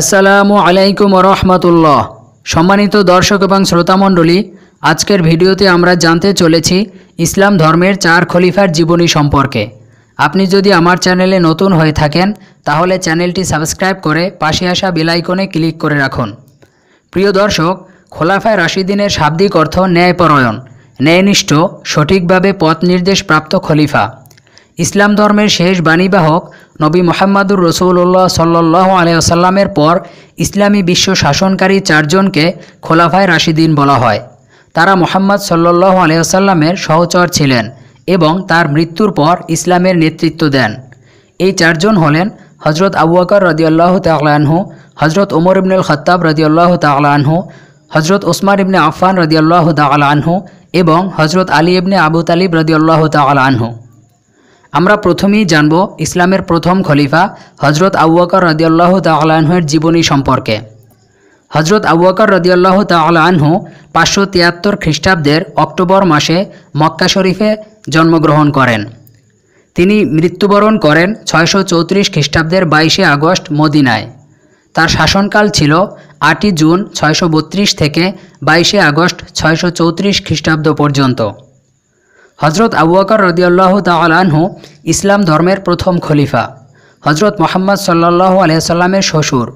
আসসালামু আলাইকুম রহমতুল্লাহ সম্মানিত দর্শক এবং শ্রোতামণ্ডলী আজকের ভিডিওতে আমরা জানতে চলেছি ইসলাম ধর্মের চার খলিফার জীবনী সম্পর্কে আপনি যদি আমার চ্যানেলে নতুন হয়ে থাকেন তাহলে চ্যানেলটি সাবস্ক্রাইব করে পাশে আসা বেলাইকনে ক্লিক করে রাখুন প্রিয় দর্শক খোলাফায় রাশিদিনের শাব্দিক অর্থ ন্যায়পরায়ণ ন্যায়নিষ্ঠ সঠিকভাবে পথ নির্দেশ প্রাপ্ত খলিফা ইসলাম ধর্মের শেষ বাণীবাহক নবী মোহাম্মদুর রসুল্লাহ সাল্লাহ আলাইসাল্লামের পর ইসলামী বিশ্ব শাসনকারী চারজনকে খোলাফায় রাশিদিন বলা হয় তারা মোহাম্মদ সাল্লাহ আলাইসাল্লামের সহচর ছিলেন এবং তার মৃত্যুর পর ইসলামের নেতৃত্ব দেন এই চারজন হলেন হজরত আবু আকর রদিউল্লাহ তাল্লাহু হজরত ওমর ইবনুল খত্তাব রদিউল্লাহ তাল্লাহু হজরত ওসমান ইবনে আফান রদিউল্লাহ তাল্লাহু এবং হজরত আলী ইবনে আবু তালিব রদিউল্লাহ তাল্লাহু আমরা প্রথমেই জানব ইসলামের প্রথম খলিফা হজরত আউ্বাকর রদিয়াল্লাহ তাহলানহের জীবনী সম্পর্কে হজরত আবুয়াকর রদিয়াল্লাহ আনহু পাঁচশো তিয়াত্তর খ্রিস্টাব্দের অক্টোবর মাসে মক্কা শরীফে জন্মগ্রহণ করেন তিনি মৃত্যুবরণ করেন ছয়শো চৌত্রিশ খ্রিস্টাব্দের বাইশে আগস্ট মদিনায় তার শাসনকাল ছিল আটই জুন ছয়শো থেকে বাইশে আগস্ট ছয়শো চৌত্রিশ খ্রিস্টাব্দ পর্যন্ত হজরত আবু আকর রদিয়াল্লাহ তালাহু ইসলাম ধর্মের প্রথম খলিফা হজরত মোহাম্মদ সাল্লাহ আলিয়াল্লামের শ্বশুর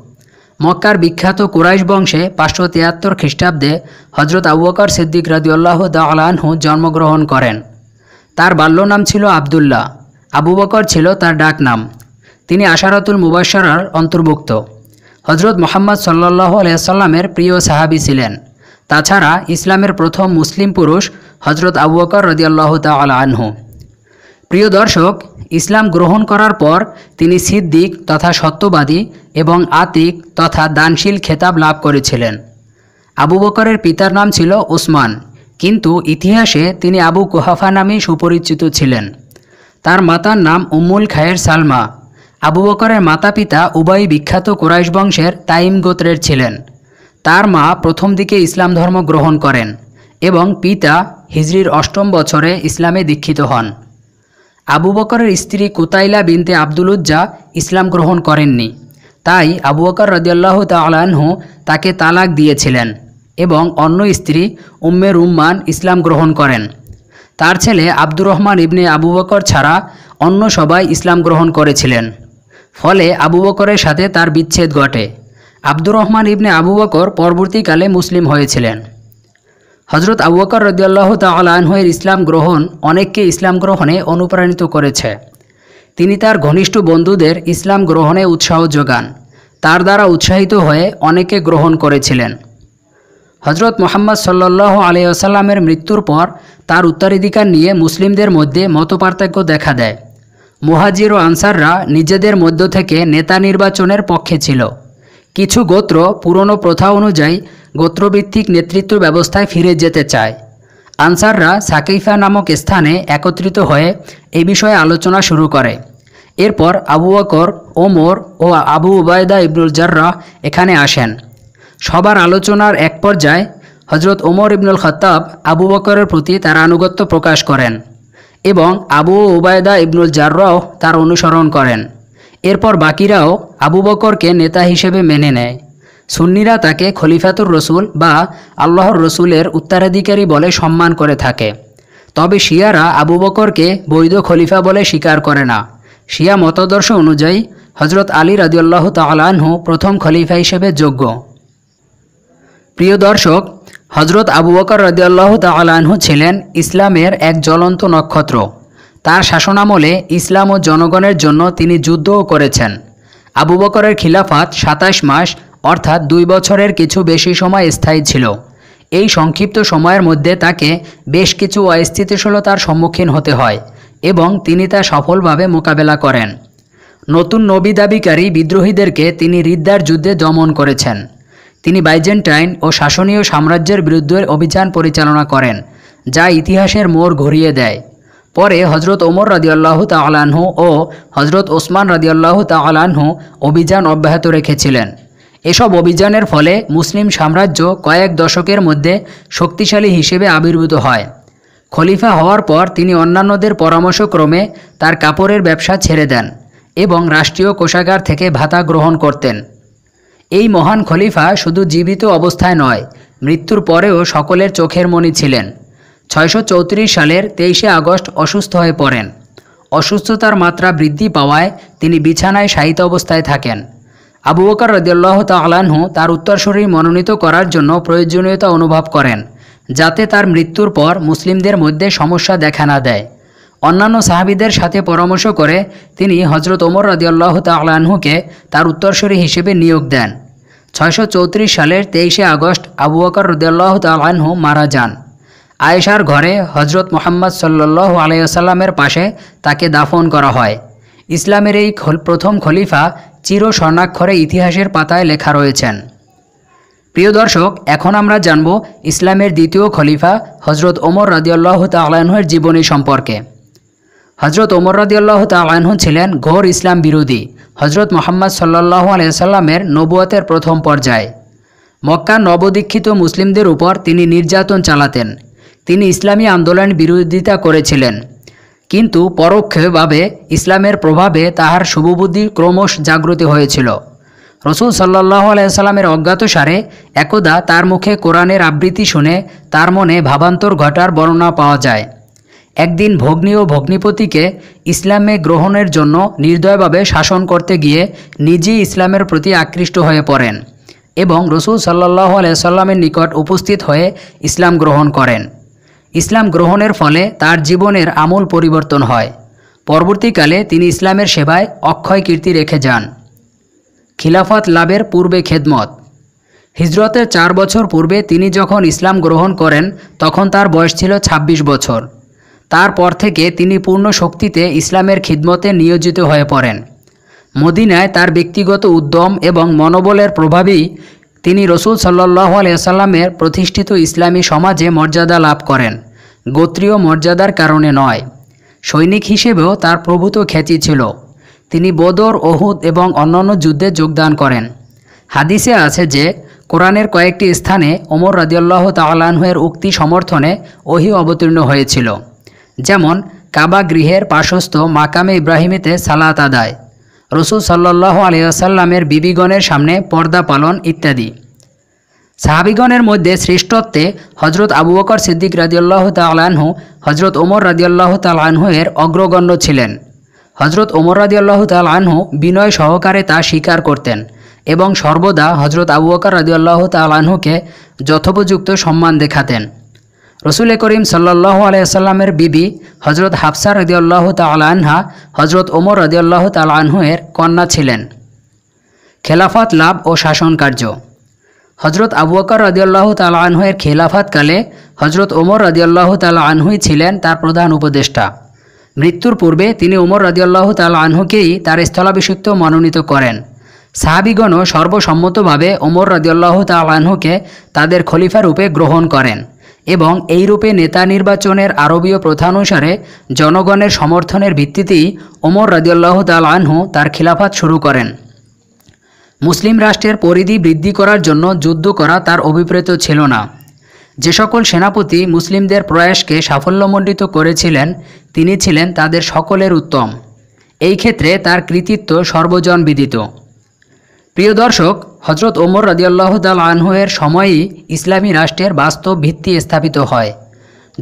মক্কার বিখ্যাত কুরাইশ বংশে পাঁচশো তিয়াত্তর খ্রিস্টাব্দে হজরত আবু আকর সিদ্দিক রদিউল্লাহ দাহলানহু জন্মগ্রহণ করেন তার বাল্য নাম ছিল আবদুল্লাহ আবু বকর ছিল তার ডাক নাম তিনি আশারাতুল মুবাসার অন্তর্ভুক্ত হজরত মোহাম্মদ সাল্লাহ আলিয়াল্লামের প্রিয় সাহাবি ছিলেন তাছাড়া ইসলামের প্রথম মুসলিম পুরুষ হজরত আবু রদিয়াল্লাহ তাল আনহু প্রিয় দর্শক ইসলাম গ্রহণ করার পর তিনি সিদ্দিক তথা সত্যবাদী এবং আতিক তথা দানশীল খেতাব লাভ করেছিলেন আবু বকরের পিতার নাম ছিল ওসমান কিন্তু ইতিহাসে তিনি আবু কুহাফা নামেই সুপরিচিত ছিলেন তার মাতার নাম উম্মুল খায়ের সালমা আবু বকরের মাতা পিতা উভয়ই বিখ্যাত কোরাইশ বংশের তাইম গোত্রের ছিলেন তার মা প্রথম দিকে ইসলাম ধর্ম গ্রহণ করেন এবং পিতা হিজরির অষ্টম বছরে ইসলামে দীক্ষিত হন আবু বকরের স্ত্রী কুতাইলা বিনতে আবদুলুজ্জা ইসলাম গ্রহণ করেননি তাই আবু বকর রদিয়াল্লাহ তালাহু তাকে তালাক দিয়েছিলেন এবং অন্য স্ত্রী উম্মে রুম্মান ইসলাম গ্রহণ করেন তার ছেলে আব্দুর রহমান ইবনে আবু বকর ছাড়া অন্য সবাই ইসলাম গ্রহণ করেছিলেন ফলে আবু বকরের সাথে তার বিচ্ছেদ ঘটে আব্দুর রহমান ইবনে আবু বকর পরবর্তীকালে মুসলিম হয়েছিলেন হজরত আবু বকর রদিয়াল্লাহ হয়ে ইসলাম গ্রহণ অনেককে ইসলাম গ্রহণে অনুপ্রাণিত করেছে তিনি তার ঘনিষ্ঠ বন্ধুদের ইসলাম গ্রহণে উৎসাহ যোগান তার দ্বারা উৎসাহিত হয়ে অনেকে গ্রহণ করেছিলেন হজরত মোহাম্মদ সাল্লাহ আসাল্লামের মৃত্যুর পর তার উত্তরাধিকার নিয়ে মুসলিমদের মধ্যে মতপার্থক্য দেখা দেয় মোহাজির ও আনসাররা নিজেদের মধ্য থেকে নেতা নির্বাচনের পক্ষে ছিল কিছু গোত্র পুরনো প্রথা অনুযায়ী গোত্রভিত্তিক নেতৃত্ব ব্যবস্থায় ফিরে যেতে চায় আনসাররা সাকিফা নামক স্থানে একত্রিত হয়ে এ বিষয়ে আলোচনা শুরু করে এরপর আবু আকর ওমর ও আবু উবায়দা ইবনুল জাররা এখানে আসেন সবার আলোচনার এক পর্যায়ে হজরত ওমর ইবনুল খতাব আবু বকরের প্রতি তার আনুগত্য প্রকাশ করেন এবং আবু উবায়দা ইবনুল জাররাও তার অনুসরণ করেন এরপর বাকিরাও আবু বকরকে নেতা হিসেবে মেনে নেয় সুন্নিরা তাকে খলিফাতুর রসুল বা আল্লাহর রসুলের উত্তরাধিকারী বলে সম্মান করে থাকে তবে শিয়ারা আবু বকরকে বৈধ খলিফা বলে স্বীকার করে না শিয়া মতাদর্শ অনুযায়ী হজরত আলী রাজিউল্লাহ তালাহু প্রথম খলিফা হিসেবে যোগ্য প্রিয় দর্শক হজরত আবু বকর রাজিউল্লাহ তালাহু ছিলেন ইসলামের এক জ্বলন্ত নক্ষত্র তার শাসনামলে ইসলাম ও জনগণের জন্য তিনি যুদ্ধও করেছেন আবু বকরের খিলাফাত সাতাশ মাস অর্থাৎ দুই বছরের কিছু বেশি সময় স্থায়ী ছিল এই সংক্ষিপ্ত সময়ের মধ্যে তাকে বেশ কিছু অস্থিতিশীলতার সম্মুখীন হতে হয় এবং তিনি তা সফলভাবে মোকাবেলা করেন নতুন নবী দাবিকারী বিদ্রোহীদেরকে তিনি রিদ্দার যুদ্ধে দমন করেছেন তিনি বাইজেন্টাইন ও শাসনীয় সাম্রাজ্যের বিরুদ্ধে অভিযান পরিচালনা করেন যা ইতিহাসের মোড় ঘুরিয়ে দেয় পরে হজরত ওমর রাদিয়াল্লাহ তালাহু ও হজরত ওসমান রাদিয়াল্লাহ তালাহু অভিযান অব্যাহত রেখেছিলেন এসব অভিযানের ফলে মুসলিম সাম্রাজ্য কয়েক দশকের মধ্যে শক্তিশালী হিসেবে আবির্ভূত হয় খলিফা হওয়ার পর তিনি অন্যান্যদের পরামর্শক্রমে তার কাপড়ের ব্যবসা ছেড়ে দেন এবং রাষ্ট্রীয় কোষাগার থেকে ভাতা গ্রহণ করতেন এই মহান খলিফা শুধু জীবিত অবস্থায় নয় মৃত্যুর পরেও সকলের চোখের মণি ছিলেন ছয়শো সালের তেইশে আগস্ট অসুস্থ হয়ে পড়েন অসুস্থতার মাত্রা বৃদ্ধি পাওয়ায় তিনি বিছানায় শায়িত অবস্থায় থাকেন আবু বকর রদিয়াল্লাহ তালাহু তার উত্তরসূরী মনোনীত করার জন্য প্রয়োজনীয়তা অনুভব করেন যাতে তার মৃত্যুর পর মুসলিমদের মধ্যে সমস্যা দেখা না দেয় অন্যান্য সাহাবিদের সাথে পরামর্শ করে তিনি হজরত ওমর রদিয়াল্লাহ তালাহুকে তার উত্তরসূরী হিসেবে নিয়োগ দেন ছয়শো সালের তেইশে আগস্ট আবু বকর রদিয়াল্লাহ তালাহু মারা যান আয়েশার ঘরে হজরত মোহাম্মদ সাল্লু আলাইসাল্লামের পাশে তাকে দাফন করা হয় ইসলামের এই প্রথম খলিফা চির স্বর্ণাক্ষরে ইতিহাসের পাতায় লেখা রয়েছেন প্রিয় দর্শক এখন আমরা জানব ইসলামের দ্বিতীয় খলিফা হজরত ওমর রাজিউল্লাহ তালাহর জীবনী সম্পর্কে হজরত ওমর রাজিউল্লাহ তালাহ ছিলেন ঘোর ইসলাম বিরোধী হজরত মোহাম্মদ সাল্লাহ আলাইসাল্লামের নবুয়াতের প্রথম পর্যায়ে মক্কা নবদীক্ষিত মুসলিমদের উপর তিনি নির্যাতন চালাতেন তিনি ইসলামী আন্দোলনের বিরোধিতা করেছিলেন কিন্তু পরোক্ষভাবে ইসলামের প্রভাবে তাহার শুভবুদ্ধি ক্রমশ জাগ্রত হয়েছিল রসুল সাল্লাহ আলাইসাল্লামের অজ্ঞাতসারে একদা তার মুখে কোরআনের আবৃত্তি শুনে তার মনে ভাবান্তর ঘটার বর্ণনা পাওয়া যায় একদিন ভগ্নী ও ভগ্নীপতিকে ইসলামে গ্রহণের জন্য নির্দয়ভাবে শাসন করতে গিয়ে নিজেই ইসলামের প্রতি আকৃষ্ট হয়ে পড়েন এবং রসুল সাল্লাহ আলাইসাল্লামের নিকট উপস্থিত হয়ে ইসলাম গ্রহণ করেন ইসলাম গ্রহণের ফলে তার জীবনের আমূল পরিবর্তন হয় পরবর্তীকালে তিনি ইসলামের সেবায় অক্ষয় কীর্তি রেখে যান খিলাফত লাভের পূর্বে খেদমত হিজরতের চার বছর পূর্বে তিনি যখন ইসলাম গ্রহণ করেন তখন তার বয়স ছিল ২৬ বছর তারপর থেকে তিনি পূর্ণ শক্তিতে ইসলামের খিদমতে নিয়োজিত হয়ে পড়েন মদিনায় তার ব্যক্তিগত উদ্যম এবং মনোবলের প্রভাবেই তিনি রসুল সাল্লাহ আলিয়াল্লামের প্রতিষ্ঠিত ইসলামী সমাজে মর্যাদা লাভ করেন গোত্রীয় মর্যাদার কারণে নয় সৈনিক হিসেবেও তার প্রভূত খ্যাতি ছিল তিনি বদর ওহুদ এবং অন্যান্য যুদ্ধে যোগদান করেন হাদিসে আছে যে কোরআনের কয়েকটি স্থানে ওমর রাজিউল্লাহ তালাহের উক্তি সমর্থনে ওহি অবতীর্ণ হয়েছিল যেমন কাবা গৃহের পার্শ্বস্থ মাকামে ইব্রাহিমিতে সালাত আদায় রসুল সাল্লাহ আলিয়াসাল্লামের বিবিগণের সামনে পর্দা পালন ইত্যাদি সাহাবিগণের মধ্যে শ্রেষ্ঠত্বে হজরত আবু বকর সিদ্দিক রাজিউল্লাহ তালাহু হজরত ওমর রাজিউল্লাহ তালাহু এর অগ্রগণ্য ছিলেন হজরত ওমর রাজিউল্লাহ তালাহু বিনয় সহকারে তা স্বীকার করতেন এবং সর্বদা হজরত আবু বকর রাজিউল্লাহ তালাহুকে যথোপযুক্ত সম্মান দেখাতেন রসুল করিম সাল্লাহ আলাইসাল্লামের বিবি হজরত হাফসা রদিয়াল্লাহ আনহা হজরত ওমর রদিয়াল্লাহ তালাহুয়ের কন্যা ছিলেন খেলাফাত লাভ ও শাসন কার্য হজরত আবু আকর রদিয়াল্লাহ খেলাফাত কালে হজরত ওমর রদিয়াল্লাহ আনহুই ছিলেন তার প্রধান উপদেষ্টা মৃত্যুর পূর্বে তিনি ওমর রদিয়াল্লাহ আনহুকেই তার স্থলাভিষিক্ত মনোনীত করেন সাহাবিগণ সর্বসম্মতভাবে ওমর রদিয়াল্লাহ আনহুকে তাদের খলিফা রূপে গ্রহণ করেন এবং এইরূপে নেতা নির্বাচনের আরবীয় প্রথানুসারে জনগণের সমর্থনের ভিত্তিতেই ওমর রাজিউল্লাহ তাল আনহু তার খিলাফাত শুরু করেন মুসলিম রাষ্ট্রের পরিধি বৃদ্ধি করার জন্য যুদ্ধ করা তার অভিপ্রেত ছিল না যে সকল সেনাপতি মুসলিমদের প্রয়াসকে সাফল্যমণ্ডিত করেছিলেন তিনি ছিলেন তাদের সকলের উত্তম এই ক্ষেত্রে তার কৃতিত্ব সর্বজনবিদিত প্রিয় দর্শক হজরত ওমর রদিয়াল্লাহ তাল আনহুয়ের সময়ই ইসলামী রাষ্ট্রের বাস্তব ভিত্তি স্থাপিত হয়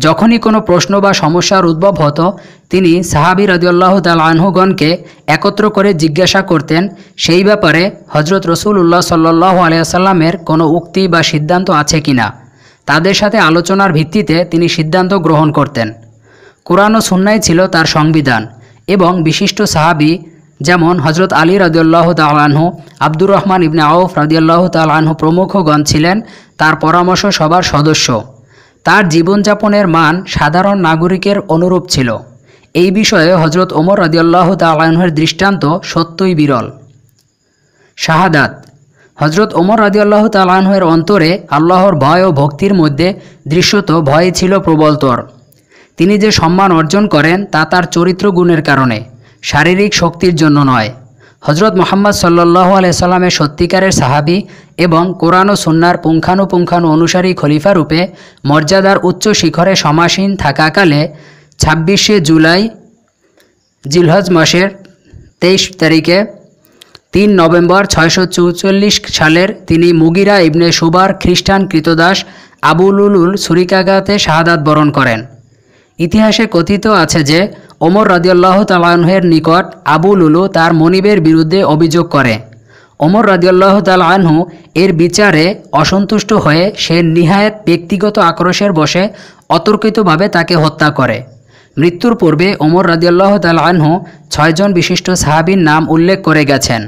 যখনই কোনো প্রশ্ন বা সমস্যার উদ্ভব হতো তিনি সাহাবি রদিয়াল্লাহ তাল আনহুগণকে একত্র করে জিজ্ঞাসা করতেন সেই ব্যাপারে হজরত রসুল উল্লাহ সাল্লাহ আলিয়াসাল্লামের কোনো উক্তি বা সিদ্ধান্ত আছে কি না তাদের সাথে আলোচনার ভিত্তিতে তিনি সিদ্ধান্ত গ্রহণ করতেন কোরআন ও সুন্নাই ছিল তার সংবিধান এবং বিশিষ্ট সাহাবি যেমন হজরত আলী রদিউল্লাহ তালাহু আব্দুর রহমান ইবনে আউফ রাজিউল্লাহ তালাহু প্রমুখগণ ছিলেন তার পরামর্শ সবার সদস্য তার জীবনযাপনের মান সাধারণ নাগরিকের অনুরূপ ছিল এই বিষয়ে হজরত ওমর রাজিউল্লাহ তালাহুর দৃষ্টান্ত সত্যই বিরল শাহাদাত হজরত ওমর রাজিউল্লাহ তালাহের অন্তরে আল্লাহর ভয় ও ভক্তির মধ্যে দৃশ্যত ভয় ছিল প্রবলতর তিনি যে সম্মান অর্জন করেন তা তার চরিত্র গুণের কারণে শারীরিক শক্তির জন্য নয় হজরত মোহাম্মদ সাল্লাহ আলাইসাল্লামের সত্যিকারের সাহাবি এবং কোরআন ও সুন্নার পুঙ্খানুপুঙ্খানু অনুসারী খলিফা রূপে মর্যাদার উচ্চ শিখরে সমাসীন থাকাকালে ছাব্বিশে জুলাই জিলহজ মাসের তেইশ তারিখে তিন নভেম্বর ছয়শো সালের তিনি মুগিরা ইবনে সুবার খ্রিস্টান কৃতদাস আবুলুল সুরিকাগাতে শাহাদাত বরণ করেন ইতিহাসে কথিত আছে যে ওমর রাজিউল্লাহ তালাহের নিকট আবু লুলু তার মনিবের বিরুদ্ধে অভিযোগ করে ওমর রাজিউল্লাহ তালাহু এর বিচারে অসন্তুষ্ট হয়ে সে নিহায়ত ব্যক্তিগত আক্রোশের বসে অতর্কিতভাবে তাকে হত্যা করে মৃত্যুর পূর্বে ওমর রাজিউল্লাহ তালাহু ছয়জন বিশিষ্ট সাহাবির নাম উল্লেখ করে গেছেন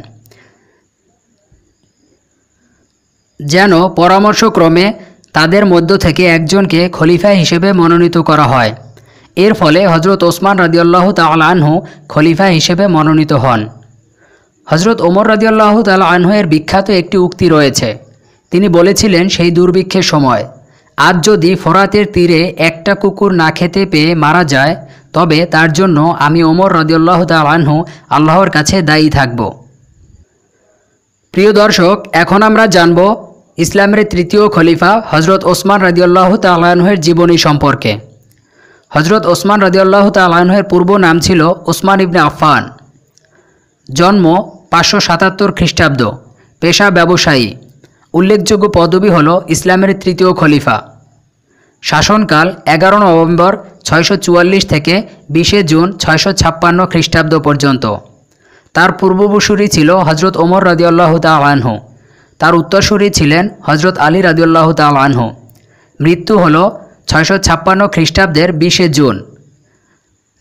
যেন পরামর্শক্রমে তাদের মধ্য থেকে একজনকে খলিফা হিসেবে মনোনীত করা হয় এর ফলে হজরত ওসমান রাজিউল্লাহ তাল আনহু খলিফা হিসেবে মনোনীত হন হজরত ওমর রাজিউল্লাহ তাল এর বিখ্যাত একটি উক্তি রয়েছে তিনি বলেছিলেন সেই দুর্ভিক্ষের সময় আজ যদি ফরাতের তীরে একটা কুকুর না খেতে পেয়ে মারা যায় তবে তার জন্য আমি ওমর রদিউল্লাহ তাল আনহু আল্লাহর কাছে দায়ী থাকব প্রিয় দর্শক এখন আমরা জানব ইসলামের তৃতীয় খলিফা হজরত ওসমান রদিয়াল্লাহ তালাহের জীবনী সম্পর্কে হজরত ওসমান রদিয়াল্লাহ তালাহের পূর্ব নাম ছিল ওসমান ইবনে আফান জন্ম পাঁচশো সাতাত্তর খ্রিস্টাব্দ পেশা ব্যবসায়ী উল্লেখযোগ্য পদবি হল ইসলামের তৃতীয় খলিফা শাসনকাল এগারো নভেম্বর ছয়শো চুয়াল্লিশ থেকে বিশে জুন ছয়শো ছাপ্পান্ন খ্রিস্টাব্দ পর্যন্ত তার পূর্ববসুরি ছিল হজরত ওমর রদিয়াল্লাহ তালাহু তার উত্তরসূরি ছিলেন হজরত আলী রাদিউল্লাহ তালাহু মৃত্যু হল ছয়শো ছাপ্পান্ন খ্রিস্টাব্দের বিশে জুন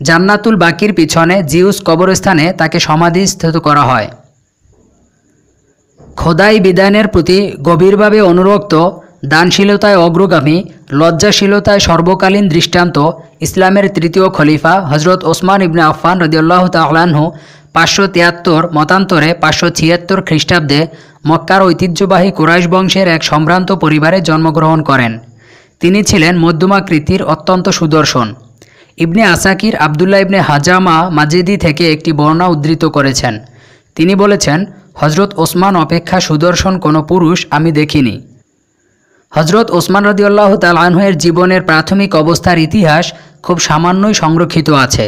জান্নাতুল বাকির পিছনে জিউস কবরস্থানে তাকে সমাধিস্থিত করা হয় খোদাই বিদায়নের প্রতি গভীরভাবে অনুরক্ত দানশীলতায় অগ্রগামী লজ্জাশীলতায় সর্বকালীন দৃষ্টান্ত ইসলামের তৃতীয় খলিফা হজরত ওসমান ইবনে আফান রদিউল্লাহ তাহলানহু পাঁচশো তিয়াত্তর মতান্তরে পাঁচশো ছিয়াত্তর খ্রিস্টাব্দে মক্কার ঐতিহ্যবাহী কুরাইশ বংশের এক সম্ভ্রান্ত পরিবারে জন্মগ্রহণ করেন তিনি ছিলেন মধ্যমাকৃতির অত্যন্ত সুদর্শন ইবনে আসাকির আবদুল্লাহ ইবনে হাজামা মাজিদি থেকে একটি বর্ণা উদ্ধৃত করেছেন তিনি বলেছেন হজরত ওসমান অপেক্ষা সুদর্শন কোনো পুরুষ আমি দেখিনি হজরত ওসমান রদিউল্লাহ আনহের জীবনের প্রাথমিক অবস্থার ইতিহাস খুব সামান্যই সংরক্ষিত আছে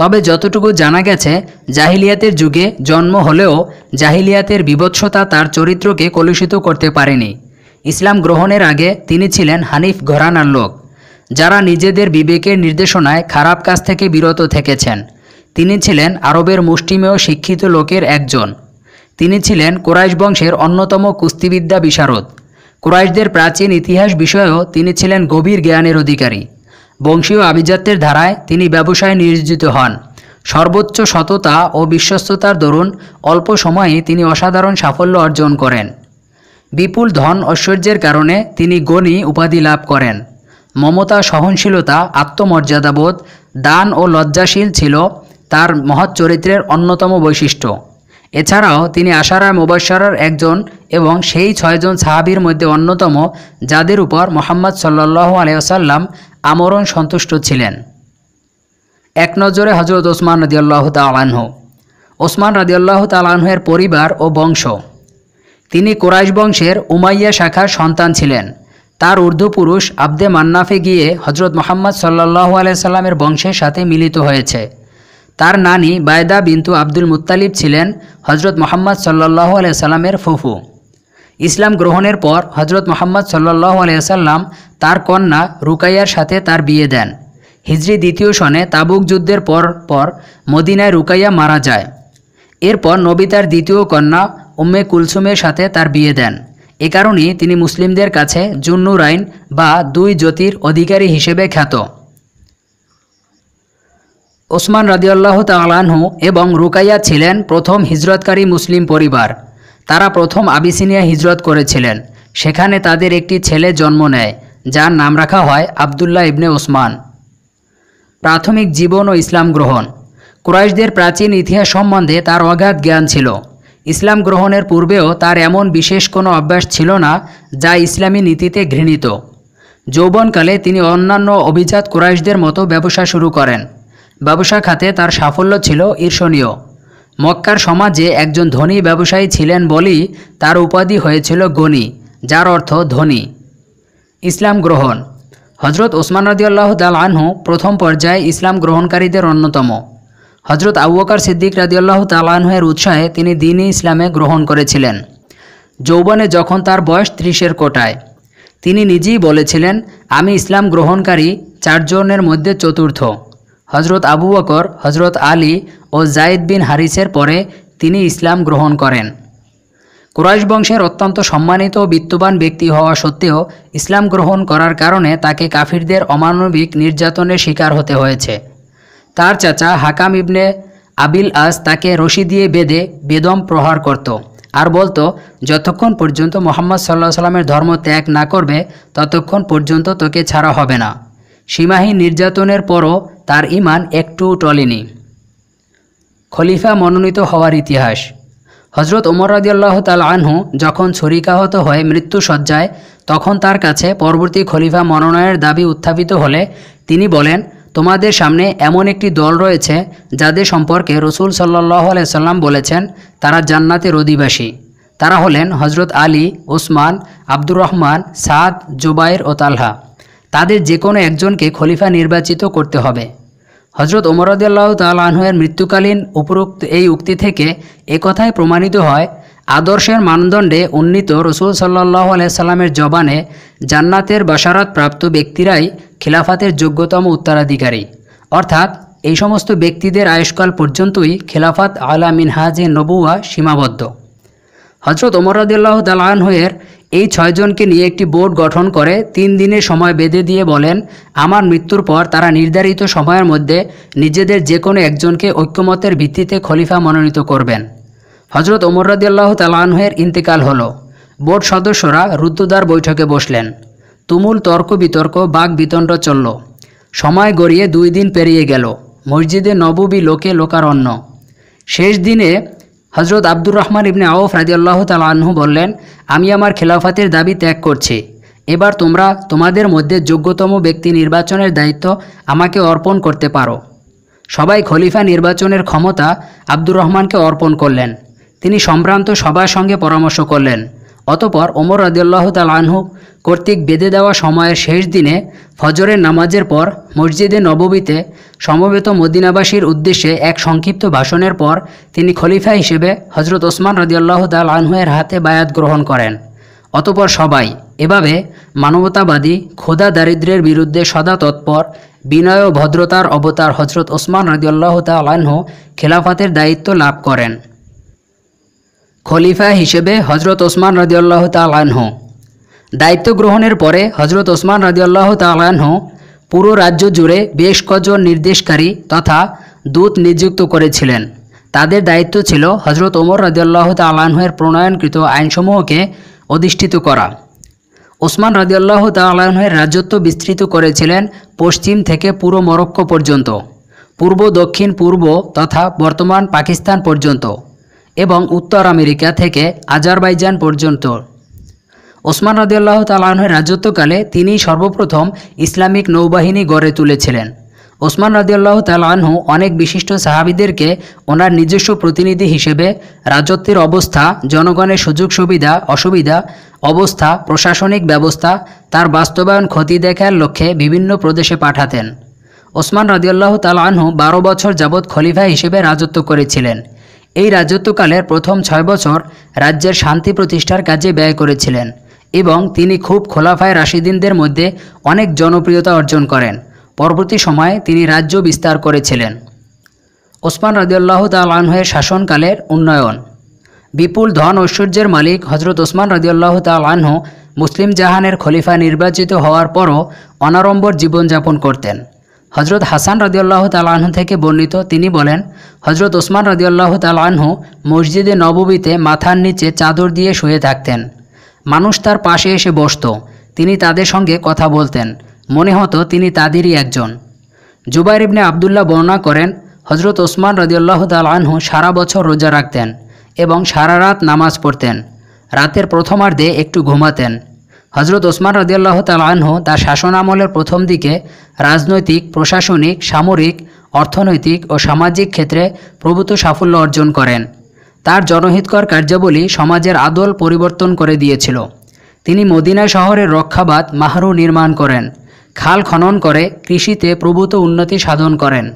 তবে যতটুকু জানা গেছে জাহিলিয়াতের যুগে জন্ম হলেও জাহিলিয়াতের বিবৎসতা তার চরিত্রকে কলুষিত করতে পারেনি ইসলাম গ্রহণের আগে তিনি ছিলেন হানিফ ঘরানার লোক যারা নিজেদের বিবেকের নির্দেশনায় খারাপ কাজ থেকে বিরত থেকেছেন তিনি ছিলেন আরবের মুষ্টিমেয় শিক্ষিত লোকের একজন তিনি ছিলেন কোরাইশ বংশের অন্যতম কুস্তিবিদ্যা বিশারদ কোরাইশদের প্রাচীন ইতিহাস বিষয়েও তিনি ছিলেন গভীর জ্ঞানের অধিকারী বংশীয় আভিজাত্যের ধারায় তিনি ব্যবসায় নিয়োজিত হন সর্বোচ্চ সততা ও বিশ্বস্ততার দরুন অল্প সময়ে তিনি অসাধারণ সাফল্য অর্জন করেন বিপুল ধন ঐশ্বর্যের কারণে তিনি গণি উপাধি লাভ করেন মমতা সহনশীলতা আত্মমর্যাদাবোধ দান ও লজ্জাশীল ছিল তার মহৎ চরিত্রের অন্যতম বৈশিষ্ট্য এছাড়াও তিনি আশারায় মুবাসারার একজন এবং সেই ছয়জন সাহাবির মধ্যে অন্যতম যাদের উপর মোহাম্মদ সাল্লাহ আলিয়াসাল্লাম আমরণ সন্তুষ্ট ছিলেন এক নজরে হজরত ওসমান রদিয়াল্লাহ তালাহ ওসমান রদিয়াল্লাহ তালাহের পরিবার ও বংশ তিনি কোরাইশ বংশের উমাইয়া শাখার সন্তান ছিলেন তার উর্দু পুরুষ আব্দে মান্নাফে গিয়ে হজরত মোহাম্মদ সাল্লাহ আলাইসাল্লামের বংশের সাথে মিলিত হয়েছে তার নানি বায়দা বিন্তু আব্দুল মুত্তালিব ছিলেন হজরত মোহাম্মদ সাল্লাহ আলাইসাল্লামের ফুফু ইসলাম গ্রহণের পর হজরত মোহাম্মদ সাল্লাহ আলাইসাল্লাম তার কন্যা রুকাইয়ার সাথে তার বিয়ে দেন হিজরি দ্বিতীয় সনে তাবুক যুদ্ধের পর পর মদিনায় রুকাইয়া মারা যায় এরপর নবী তার দ্বিতীয় কন্যা উম্মে কুলসুমের সাথে তার বিয়ে দেন এ কারণেই তিনি মুসলিমদের কাছে আইন বা দুই জ্যোতির অধিকারী হিসেবে খ্যাত ওসমান রাজিউল্লাহ তালানহু এবং রুকাইয়া ছিলেন প্রথম হিজরতকারী মুসলিম পরিবার তারা প্রথম আবিসিনিয়া হিজরত করেছিলেন সেখানে তাদের একটি ছেলে জন্ম নেয় যার নাম রাখা হয় আবদুল্লাহ ইবনে ওসমান প্রাথমিক জীবন ও ইসলাম গ্রহণ ক্রয়েশদের প্রাচীন ইতিহাস সম্বন্ধে তার অগাধ জ্ঞান ছিল ইসলাম গ্রহণের পূর্বেও তার এমন বিশেষ কোনো অভ্যাস ছিল না যা ইসলামী নীতিতে ঘৃণিত যৌবনকালে তিনি অন্যান্য অভিজাত কুরাইশদের মতো ব্যবসা শুরু করেন ব্যবসা খাতে তার সাফল্য ছিল ঈর্ষণীয় মক্কার সমাজে একজন ধনী ব্যবসায়ী ছিলেন বলেই তার উপাধি হয়েছিল গণি যার অর্থ ধনী ইসলাম গ্রহণ হজরত ওসমান রাজিউল্লাহ দাল আনহু প্রথম পর্যায়ে ইসলাম গ্রহণকারীদের অন্যতম হজরত আবুয়াকার সিদ্দিক রাজিউল্লাহ তালানহের উৎসাহে তিনি দিনই ইসলামে গ্রহণ করেছিলেন যৌবনে যখন তার বয়স ত্রিশের কোটায় তিনি নিজেই বলেছিলেন আমি ইসলাম গ্রহণকারী চারজনের মধ্যে চতুর্থ হজরত আবু বকর হজরত আলী ও জায়েদ বিন হারিসের পরে তিনি ইসলাম গ্রহণ করেন কুরাইশ বংশের অত্যন্ত সম্মানিত ও বিত্তবান ব্যক্তি হওয়া সত্ত্বেও ইসলাম গ্রহণ করার কারণে তাকে কাফিরদের অমানবিক নির্যাতনের শিকার হতে হয়েছে তার চাচা হাকাম ইবনে আবিল আস তাকে রশি দিয়ে বেঁধে বেদম প্রহার করত আর বলতো যতক্ষণ পর্যন্ত মোহাম্মদ সাল্লাহ সাল্লামের ধর্ম ত্যাগ না করবে ততক্ষণ পর্যন্ত তোকে ছাড়া হবে না সীমাহীন নির্যাতনের পরও তার ইমান একটু টলেনি খলিফা মনোনীত হওয়ার ইতিহাস হজরত ওমর রাজিয়াল্লাহ তাল আনহু যখন ছুরিকাহত হয়ে মৃত্যু সজ্জায় তখন তার কাছে পরবর্তী খলিফা মনোনয়নের দাবি উত্থাপিত হলে তিনি বলেন তোমাদের সামনে এমন একটি দল রয়েছে যাদের সম্পর্কে রসুল সাল্লাহ সাল্লাম বলেছেন তারা জান্নাতের অধিবাসী তারা হলেন হজরত আলী ওসমান আব্দুর রহমান সাদ জুবাইর ও তালহা তাদের যে কোনো একজনকে খলিফা নির্বাচিত করতে হবে হজরত তাল আনহয়ের মৃত্যুকালীন উপরোক্ত এই উক্তি থেকে একথায় প্রমাণিত হয় আদর্শের মানদণ্ডে উন্নীত রসুল সাল্লাহ আলাইসাল্লামের জবানে জান্নাতের বাসারাত প্রাপ্ত ব্যক্তিরাই খিলাফাতের যোগ্যতম উত্তরাধিকারী অর্থাৎ এই সমস্ত ব্যক্তিদের আয়ুষ্কাল পর্যন্তই খেলাফাত আলা মিনহাজে নবুয়া সীমাবদ্ধ হজরত ওমরাদুল্লাহ তালান হয়ের এই ছয়জনকে নিয়ে একটি বোর্ড গঠন করে তিন দিনের সময় বেঁধে দিয়ে বলেন আমার মৃত্যুর পর তারা নির্ধারিত সময়ের মধ্যে নিজেদের যে কোনো একজনকে ঐক্যমতের ভিত্তিতে খলিফা মনোনীত করবেন হজরত ওমর রদিয়াল্লাহ তালাহের ইন্তিকাল হলো বোর্ড সদস্যরা রুদ্রদ্বার বৈঠকে বসলেন তুমুল তর্ক বিতর্ক বাঘ বিতণ্ড চলল সময় গড়িয়ে দুই দিন পেরিয়ে গেল মসজিদে নববী লোকে লোকারণ্য শেষ দিনে হজরত আব্দুর রহমান ইবনে আউফ রাজিয়াল্লাহ তালাহু বললেন আমি আমার খেলাফাতের দাবি ত্যাগ করছি এবার তোমরা তোমাদের মধ্যে যোগ্যতম ব্যক্তি নির্বাচনের দায়িত্ব আমাকে অর্পণ করতে পারো সবাই খলিফা নির্বাচনের ক্ষমতা আব্দুর রহমানকে অর্পণ করলেন তিনি সম্ভ্রান্ত সবার সঙ্গে পরামর্শ করলেন অতপর ওমর রাজিউল্লাহ তাল আনহু কর্তৃক বেঁধে দেওয়া সময়ের শেষ দিনে ফজরের নামাজের পর মসজিদে নববীতে সমবেত মদিনাবাসীর উদ্দেশ্যে এক সংক্ষিপ্ত ভাষণের পর তিনি খলিফা হিসেবে হজরত ওসমান রাজিউল্লাহ তাল আনহুয়ের হাতে বায়াত গ্রহণ করেন অতপর সবাই এভাবে মানবতাবাদী খোদা দারিদ্রের বিরুদ্ধে সদা তৎপর বিনয় ও ভদ্রতার অবতার হজরত ওসমান রাজিউল্লাহ তাল আনহু খেলাফাতের দায়িত্ব লাভ করেন খলিফা হিসেবে হজরত ওসমান রাজিউল্লাহ তালাহ দায়িত্ব গ্রহণের পরে হজরত ওসমান রাজিউল্লাহ তালাহ পুরো রাজ্য জুড়ে বেশ কজন নির্দেশকারী তথা দূত নিযুক্ত করেছিলেন তাদের দায়িত্ব ছিল হজরত ওমর রাজিউল্লাহ তালাহের প্রণয়নকৃত আইনসমূহকে অধিষ্ঠিত করা ওসমান রাজিউল্লাহ তালাহের রাজত্ব বিস্তৃত করেছিলেন পশ্চিম থেকে পুরো মরক্কো পর্যন্ত পূর্ব দক্ষিণ পূর্ব তথা বর্তমান পাকিস্তান পর্যন্ত এবং উত্তর আমেরিকা থেকে আজারবাইজান পর্যন্ত ওসমান রাজিয়াল্লাহ তালাহের রাজত্বকালে তিনি সর্বপ্রথম ইসলামিক নৌবাহিনী গড়ে তুলেছিলেন ওসমান রাজিয়াল্লাহ তালাহু অনেক বিশিষ্ট সাহাবিদেরকে ওনার নিজস্ব প্রতিনিধি হিসেবে রাজত্বের অবস্থা জনগণের সুযোগ সুবিধা অসুবিধা অবস্থা প্রশাসনিক ব্যবস্থা তার বাস্তবায়ন ক্ষতি দেখার লক্ষ্যে বিভিন্ন প্রদেশে পাঠাতেন ওসমান রাজিয়াল্লাহ তালাহু বারো বছর যাবৎ খলিফা হিসেবে রাজত্ব করেছিলেন এই রাজত্বকালের প্রথম ছয় বছর রাজ্যের শান্তি প্রতিষ্ঠার কাজে ব্যয় করেছিলেন এবং তিনি খুব খোলাফায় রাশিদিনদের মধ্যে অনেক জনপ্রিয়তা অর্জন করেন পরবর্তী সময়ে তিনি রাজ্য বিস্তার করেছিলেন ওসমান রাজিউল্লাহ তালাহের শাসনকালের উন্নয়ন বিপুল ধন ঐশ্বর্যের মালিক হজরত ওসমান রাজিউল্লাহ তালাহ মুসলিম জাহানের খলিফা নির্বাচিত হওয়ার পরও অনারম্বর জীবনযাপন করতেন হজরত হাসান রদিউল্লাহ তালাহু থেকে বর্ণিত তিনি বলেন হজরত ওসমান রদিউল্লাহ তালাহু মসজিদে নববীতে মাথার নিচে চাদর দিয়ে শুয়ে থাকতেন মানুষ তার পাশে এসে বসত তিনি তাদের সঙ্গে কথা বলতেন মনে হতো তিনি তাদেরই একজন জুবাইর ইবনে আবদুল্লাহ বর্ণনা করেন হজরত ওসমান রদিউল্লাহ তালাহু সারা বছর রোজা রাখতেন এবং সারা রাত নামাজ পড়তেন রাতের প্রথমার্ধে একটু ঘুমাতেন হজরত ওসমান রদিয়াল্লাহ তালাহ তার শাসন আমলের প্রথম দিকে রাজনৈতিক প্রশাসনিক সামরিক অর্থনৈতিক ও সামাজিক ক্ষেত্রে প্রভূত সাফল্য অর্জন করেন তার জনহিতকর কার্যাবলী সমাজের আদল পরিবর্তন করে দিয়েছিল তিনি মদিনা শহরের রক্ষাবাদ মাহরু নির্মাণ করেন খাল খনন করে কৃষিতে প্রভূত উন্নতি সাধন করেন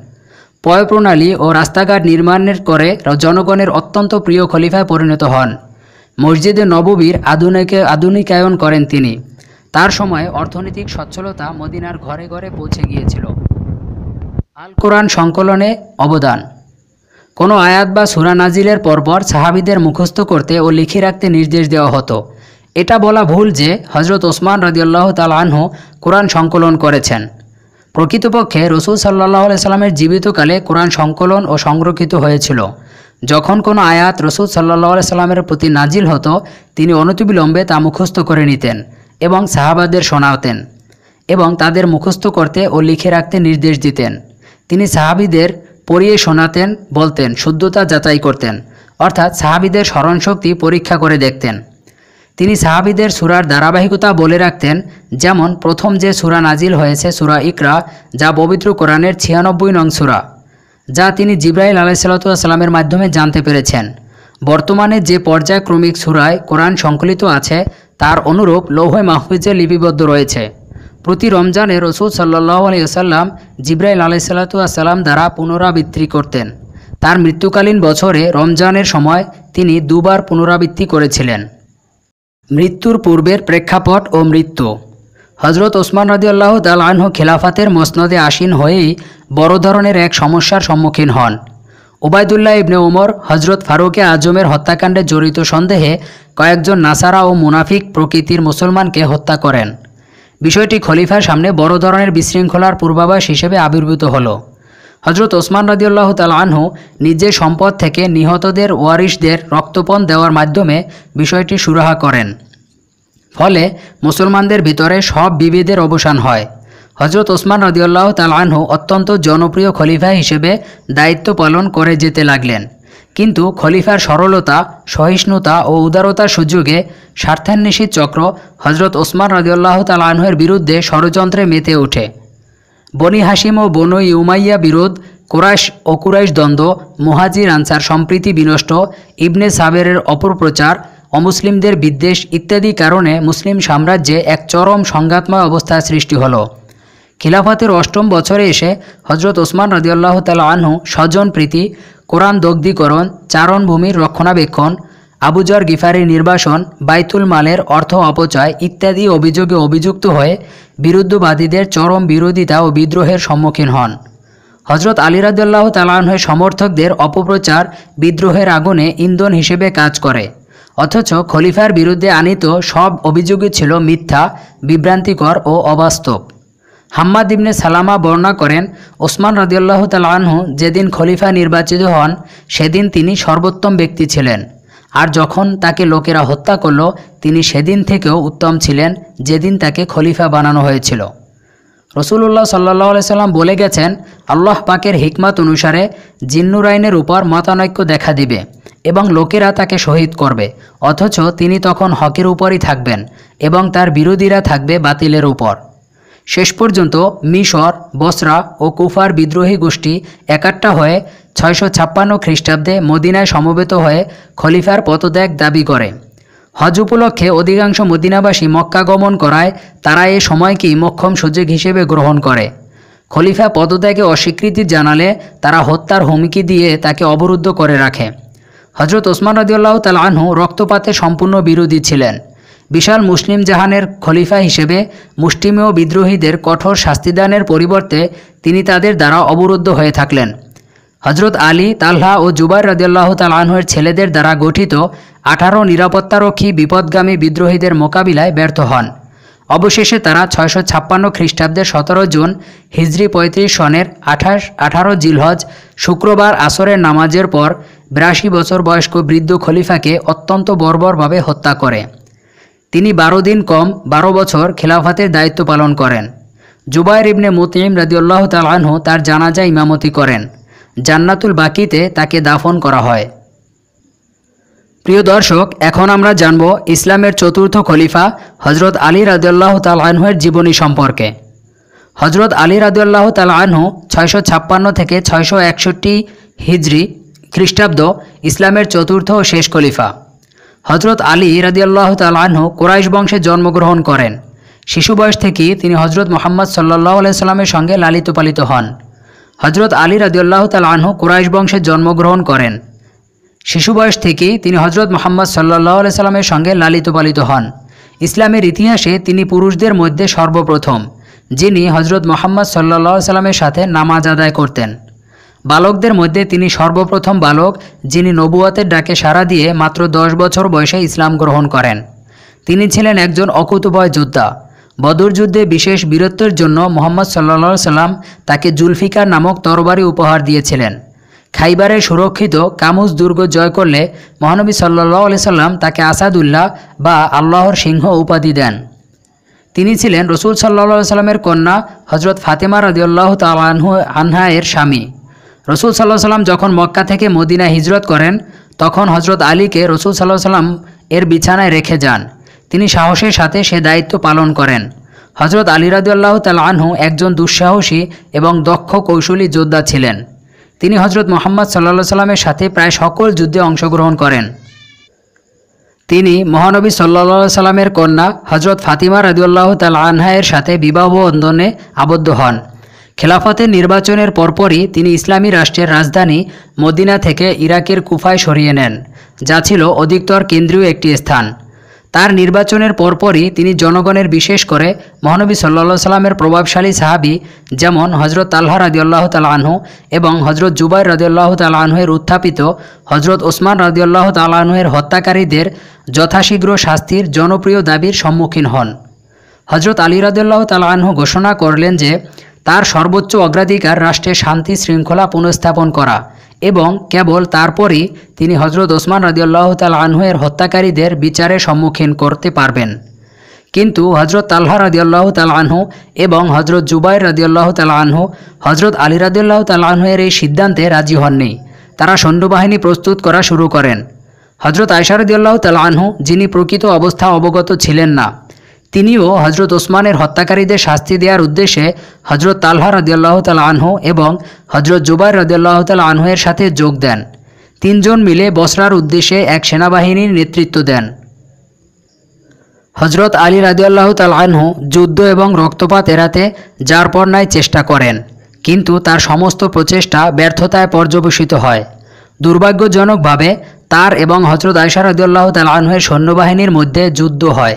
পয়প্রণালী ও রাস্তাঘাট নির্মাণের করে জনগণের অত্যন্ত প্রিয় খলিফায় পরিণত হন মসজিদে নববীর আধুনিক আধুনিকায়ন করেন তিনি তার সময় অর্থনৈতিক সচ্ছলতা মদিনার ঘরে ঘরে পৌঁছে গিয়েছিল আল কোরআন সংকলনে অবদান কোনো আয়াত বা সুরা নাজিলের পরপর সাহাবিদের মুখস্থ করতে ও লিখে রাখতে নির্দেশ দেওয়া হতো এটা বলা ভুল যে হজরত ওসমান রদিয়াল্লাহ তাল আনহু কোরআন সংকলন করেছেন প্রকৃতপক্ষে রসুল সাল্লাহ সাল্লামের জীবিতকালে কোরআন সংকলন ও সংরক্ষিত হয়েছিল যখন কোনো আয়াত রসুল সাল্লা সাল্লামের প্রতি নাজিল হতো তিনি অনতিবিলম্বে তা মুখস্থ করে নিতেন এবং সাহাবাদের শোনাতেন এবং তাদের মুখস্থ করতে ও লিখে রাখতে নির্দেশ দিতেন তিনি সাহাবিদের পড়িয়ে শোনাতেন বলতেন শুদ্ধতা যাচাই করতেন অর্থাৎ সাহাবিদের স্মরণশক্তি পরীক্ষা করে দেখতেন তিনি সাহাবিদের সুরার ধারাবাহিকতা বলে রাখতেন যেমন প্রথম যে সুরা নাজিল হয়েছে সুরা ইকরা যা পবিত্র কোরআনের ছিয়ানব্বই নং সুরা যা তিনি জিব্রাহিল সাল্লামের মাধ্যমে জানতে পেরেছেন বর্তমানে যে পর্যায়ক্রমিক সুরায় কোরআন সংকলিত আছে তার অনুরূপ লৌহে মাহফুজে লিপিবদ্ধ রয়েছে প্রতি রমজানে রসুল সাল্লাহ আলিয়াল্লাম জিব্রাইল আলাইসাল্লাতুয়াসাল্লাম দ্বারা পুনরাবৃত্তি করতেন তার মৃত্যুকালীন বছরে রমজানের সময় তিনি দুবার পুনরাবৃত্তি করেছিলেন মৃত্যুর পূর্বের প্রেক্ষাপট ও মৃত্যু হজরত ওসমান রাজি আল্লাহ তাল আনহু খেলাফাতের মসনদে আসীন হয়েই বড় ধরনের এক সমস্যার সম্মুখীন হন ওবায়দুল্লাহ ইবনে ওমর হজরত ফারুকে আজমের হত্যাকাণ্ডে জড়িত সন্দেহে কয়েকজন নাসারা ও মুনাফিক প্রকৃতির মুসলমানকে হত্যা করেন বিষয়টি খলিফার সামনে বড় ধরনের বিশৃঙ্খলার পূর্বাভাস হিসেবে আবির্ভূত হল হজরত ওসমান রাজিউল্লাহ তাল আনহু নিজের সম্পদ থেকে নিহতদের ওয়ারিশদের রক্তপণ দেওয়ার মাধ্যমে বিষয়টি সুরাহা করেন ফলে মুসলমানদের ভিতরে সব বিভেদের অবসান হয় হজরত ওসমান রদিউল্লাহ তালানহু অত্যন্ত জনপ্রিয় খলিফা হিসেবে দায়িত্ব পালন করে যেতে লাগলেন কিন্তু খলিফার সরলতা সহিষ্ণুতা ও উদারতার সুযোগে স্বার্থান্বেষী চক্র হজরত ওসমান রদিউল্লাহ তালানহের বিরুদ্ধে ষড়যন্ত্রে মেতে ওঠে বনি হাসিম ও বনু ইউমাইয়া বিরোধ কোরাইশ ও কুরাইশ দ্বন্দ্ব মোহাজির আনসার সম্প্রীতি বিনষ্ট ইবনে সাবেরের অপপ্রচার অমুসলিমদের বিদ্বেষ ইত্যাদি কারণে মুসলিম সাম্রাজ্যে এক চরম সংঘাতময় অবস্থার সৃষ্টি হল খিলাফতের অষ্টম বছরে এসে হজরত ওসমান রদিয়াল্লাহ তাল আনহু স্বজন প্রীতি কোরআন দগ্ধীকরণ চারণভূমির রক্ষণাবেক্ষণ আবুজর গিফারির নির্বাসন বাইতুল মালের অর্থ অপচয় ইত্যাদি অভিযোগে অভিযুক্ত হয়ে বিরুদ্ধবাদীদের চরম বিরোধিতা ও বিদ্রোহের সম্মুখীন হন হজরত আলিরাদুল্লাহ তালানহের সমর্থকদের অপপ্রচার বিদ্রোহের আগুনে ইন্ধন হিসেবে কাজ করে অথচ খলিফার বিরুদ্ধে আনিত সব অভিযোগই ছিল মিথ্যা বিভ্রান্তিকর ও অবাস্তব হাম্মাদ ইবনে সালামা বর্ণনা করেন ওসমান রদিয়াল্লাহ তালাহু যেদিন খলিফা নির্বাচিত হন সেদিন তিনি সর্বোত্তম ব্যক্তি ছিলেন আর যখন তাকে লোকেরা হত্যা করল তিনি সেদিন থেকেও উত্তম ছিলেন যেদিন তাকে খলিফা বানানো হয়েছিল রসুল্লাহ সাল্লাহ সাল্লাম বলে গেছেন আল্লাহ পাকের হিকমত অনুসারে জিন্নুরাইনের উপর মতানৈক্য দেখা দিবে এবং লোকেরা তাকে শহীদ করবে অথচ তিনি তখন হকের উপরই থাকবেন এবং তার বিরোধীরা থাকবে বাতিলের উপর শেষ পর্যন্ত মিশর বসরা ও কুফার বিদ্রোহী গোষ্ঠী একাট্টা হয়ে ছয়শো ছাপ্পান্ন খ্রিস্টাব্দে মদিনায় সমবেত হয়ে খলিফার পদত্যাগ দাবি করে হজ উপলক্ষে অধিকাংশ মদিনাবাসী মক্কা গমন করায় তারা এ সময়কেই মক্ষম সুযোগ হিসেবে গ্রহণ করে খলিফা পদত্যাগে অস্বীকৃতি জানালে তারা হত্যার হুমকি দিয়ে তাকে অবরুদ্ধ করে রাখে হজরত ওসমান রদিউল্লাহ তাল আনহু রক্তপাতে সম্পূর্ণ বিরোধী ছিলেন বিশাল মুসলিম জাহানের খলিফা হিসেবে মুষ্টিমেয় বিদ্রোহীদের কঠোর শাস্তিদানের পরিবর্তে তিনি তাদের দ্বারা অবরুদ্ধ হয়ে থাকলেন হজরত আলী তাল্হা ও জুবাই রদিয়াল্লাহ তালাহের ছেলেদের দ্বারা গঠিত আঠারো নিরাপত্তারক্ষী বিপদগামী বিদ্রোহীদের মোকাবিলায় ব্যর্থ হন অবশেষে তারা ছয়শো ছাপ্পান্ন খ্রিস্টাব্দের সতেরো জুন হিজরি পঁয়ত্রিশ সনের আঠাশ আঠারো জিলহজ শুক্রবার আসরের নামাজের পর বিরাশি বছর বয়স্ক বৃদ্ধ খলিফাকে অত্যন্ত বর্বরভাবে হত্যা করে তিনি বারো দিন কম বারো বছর খেলাফাতের দায়িত্ব পালন করেন জুবাইর ইবনে মতিম রাজিউল্লাহ তালাহু তার জানাজা ইমামতি করেন জান্নাতুল বাকিতে তাকে দাফন করা হয় প্রিয় দর্শক এখন আমরা জানব ইসলামের চতুর্থ খলিফা হজরত আলী রাজুল্লাহ তালহয়ের জীবনী সম্পর্কে হজরত আলী রাজুল্লাহ তালহু ছয়শো ছাপ্পান্ন থেকে ছয়শো একষট্টি হিজড়ি খ্রিস্টাব্দ ইসলামের চতুর্থ ও শেষ খলিফা হজরত আলী রাজিউল্লাহ তালহু কোরাইশ বংশে জন্মগ্রহণ করেন শিশু বয়স থেকেই তিনি হজরত মোহাম্মদ সাল্লাহ আলাইস্লামের সঙ্গে লালিত পালিত হন হজরত আলী রাজিউল্লাহ তালহু কোরাইশ বংশে জন্মগ্রহণ করেন শিশু বয়স থেকেই তিনি হজরত মোহাম্মদ সাল্লাহ সাল্লামের সঙ্গে লালিত পালিত হন ইসলামের ইতিহাসে তিনি পুরুষদের মধ্যে সর্বপ্রথম যিনি হজরত মোহাম্মদ সাল্লাহ সাল্লামের সাথে নামাজ আদায় করতেন বালকদের মধ্যে তিনি সর্বপ্রথম বালক যিনি নবুয়াতের ডাকে সাড়া দিয়ে মাত্র দশ বছর বয়সে ইসলাম গ্রহণ করেন তিনি ছিলেন একজন অকুতভয় যোদ্ধা বদর যুদ্ধে বিশেষ বীরত্বের জন্য মোহাম্মদ সাল্লা সাল্লাম তাকে জুলফিকার নামক তরবারি উপহার দিয়েছিলেন খাইবারে সুরক্ষিত কামুজ দুর্গ জয় করলে মহানবী সাল্লাহ আলি সাল্লাম তাকে আসাদুল্লাহ বা আল্লাহর সিংহ উপাধি দেন তিনি ছিলেন রসুল সাল্লা সাল্লামের কন্যা হজরত ফাতেমা রদিউল্লাহ তালাহু আনহা এর স্বামী রসুল সাল্লাহ সাল্লাম যখন মক্কা থেকে মদিনা হিজরত করেন তখন হজরত আলীকে রসুল সাল্লাহ সাল্লাম এর বিছানায় রেখে যান তিনি সাহসের সাথে সে দায়িত্ব পালন করেন হজরত আলী রাদিউল্লাহ তাল আনহু একজন দুঃসাহসী এবং দক্ষ কৌশলী যোদ্ধা ছিলেন তিনি হজরত মোহাম্মদ সাল্লা সাল্লামের সাথে প্রায় সকল যুদ্ধে অংশগ্রহণ করেন তিনি মহানবী সাল্লা সাল্লামের কন্যা হজরত ফাতিমা রাজিউল্লাহ তাল আনহায়ের সাথে বিবাহ বন্ধনে আবদ্ধ হন খেলাফতের নির্বাচনের পরপরই তিনি ইসলামী রাষ্ট্রের রাজধানী মদিনা থেকে ইরাকের কুফায় সরিয়ে নেন যা ছিল অধিকতর কেন্দ্রীয় একটি স্থান তার নির্বাচনের পরপরই তিনি জনগণের বিশেষ করে মহানবী সাল্লা সাল্লামের প্রভাবশালী সাহাবি যেমন হজরত আল্লাহ রাজিউল্লাহ তালাহু এবং হজরত জুবাই রাজিউল্লাহ তালাহুয়ের উত্থাপিত হজরত ওসমান রাজিউল্লাহ তালাহুয়ের হত্যাকারীদের যথাশীঘ্র শাস্তির জনপ্রিয় দাবির সম্মুখীন হন হজরত আলী রাজিউল্লাহ তালাহু ঘোষণা করলেন যে তার সর্বোচ্চ অগ্রাধিকার রাষ্ট্রে শান্তি শৃঙ্খলা পুনঃস্থাপন করা এবং কেবল তারপরই তিনি হজরত ওসমান রাজিউল্লাহ তাল আনহুয়ের হত্যাকারীদের বিচারে সম্মুখীন করতে পারবেন কিন্তু হজরত তাল্লাহ রাজিউল্লাহ তাল আনহু এবং হজরত জুবাইর রাজিউল্লাহ তাল আনহু হজরত আলী রাজিউল্লাহ তাল আনহুয়ের এই সিদ্ধান্তে রাজি হননি তারা সৈন্যবাহিনী প্রস্তুত করা শুরু করেন হজরত আয়সারদিয়াল্লাহ তাল আনহু যিনি প্রকৃত অবস্থা অবগত ছিলেন না তিনিও হজরত ওসমানের হত্যাকারীদের শাস্তি দেওয়ার উদ্দেশ্যে হজরত তাল্হা রদিয়াল্লাহ তাল আনহু এবং হজরত জুবাই রদিয়াল্লাহ তাল আনহুয়ের সাথে যোগ দেন তিনজন মিলে বসরার উদ্দেশ্যে এক সেনাবাহিনীর নেতৃত্ব দেন হজরত আলী রাজিয়াল্লাহ তাল আনহু যুদ্ধ এবং রক্তপাত এড়াতে যার পর্নায় চেষ্টা করেন কিন্তু তার সমস্ত প্রচেষ্টা ব্যর্থতায় পর্যবেসিত হয় দুর্ভাগ্যজনকভাবে তার এবং হজরত আয়সা রাজিউল্লাহ তাল আনহুয়ের সৈন্যবাহিনীর মধ্যে যুদ্ধ হয়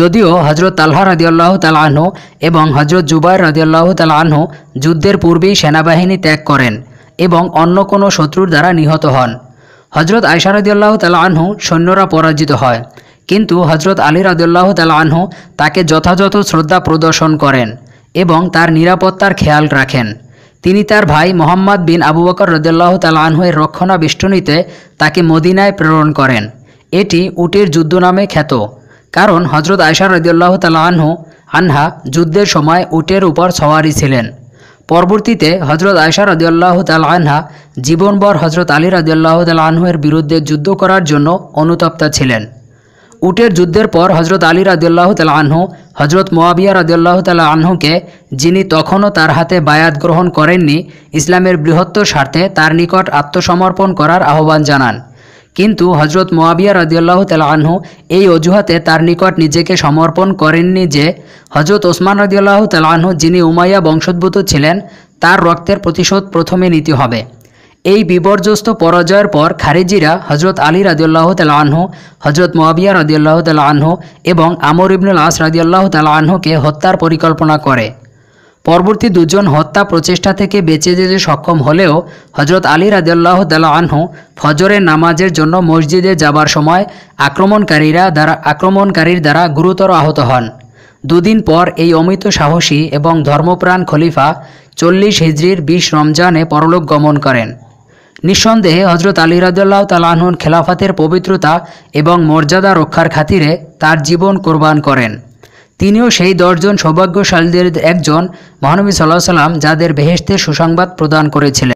যদিও হজরত আল্লাহ রাজিউল্লাহ তালাহনু এবং হজরত জুবাইর রাজিউল্লাহ তালাহনু যুদ্ধের পূর্বেই সেনাবাহিনী ত্যাগ করেন এবং অন্য কোনো শত্রুর দ্বারা নিহত হন হজরত আয়সা রদিয়াল্লাহ তালাহু সৈন্যরা পরাজিত হয় কিন্তু হজরত আলী রদিয়াল্লাহ তালাহু তাকে যথাযথ শ্রদ্ধা প্রদর্শন করেন এবং তার নিরাপত্তার খেয়াল রাখেন তিনি তার ভাই মোহাম্মদ বিন আবু বকর রদিয়াল্লাহ তালাহুয়ের রক্ষণাবেষ্টনীতে তাকে মদিনায় প্রেরণ করেন এটি উটের যুদ্ধ নামে খ্যাত কারণ হজরত আয়সা রদিয়াল্লাহ তালাহু আনহা যুদ্ধের সময় উটের উপর সওয়ারি ছিলেন পরবর্তীতে হজরত আয়সা রদিয়াল্লাহ তালাহা জীবনভর হজরত আলী রদিয়াল্লাহ তালাহনুয়ের বিরুদ্ধে যুদ্ধ করার জন্য অনুতপ্ত ছিলেন উটের যুদ্ধের পর হজরত আলী রাদিউল্লাহ তালা আনহু হজরত মোয়াবিয়া রাদিউল্লাহ তালা আনহুকে যিনি তখনও তার হাতে বায়াত গ্রহণ করেননি ইসলামের বৃহত্তর স্বার্থে তার নিকট আত্মসমর্পণ করার আহ্বান জানান কিন্তু হজরত মোয়াবিয়া রদিয়াল্লাহ তালাহ এই অজুহাতে তার নিকট নিজেকে সমর্পণ করেননি যে হজরত ওসমান রদিয়াল্লাহ তালাহ যিনি উমাইয়া বংশোদ্ভূত ছিলেন তার রক্তের প্রতিশোধ প্রথমে নিতে হবে এই বিপর্যস্ত পরাজয়ের পর খারিজিরা হজরত আলী রাজিউল্লাহ তালাহ হজরত মোয়াবিয়া রদিয়াল্লাহ তালাহ এবং আমর ইবনুল আস রাজিউল্লাহ তালাহকে হত্যার পরিকল্পনা করে পরবর্তী দুজন হত্যা প্রচেষ্টা থেকে বেঁচে যেতে সক্ষম হলেও হজরত আলী রাজিয়াল্লাহ আনহু ফজরের নামাজের জন্য মসজিদে যাবার সময় আক্রমণকারীরা দ্বারা আক্রমণকারীর দ্বারা গুরুতর আহত হন দুদিন পর এই অমিত সাহসী এবং ধর্মপ্রাণ খলিফা চল্লিশ হিজড়ির বিশ রমজানে পরলোক গমন করেন নিঃসন্দেহে হজরত আলী রাজুল্লাহ তালাহন খেলাফাতের পবিত্রতা এবং মর্যাদা রক্ষার খাতিরে তার জীবন কোরবান করেন তিনিও সেই দশজন সৌভাগ্যশালীদের একজন মহানবী সাল্লাহ সাল্লাম যাদের বেহেস্তের সুসংবাদ প্রদান করেছিলেন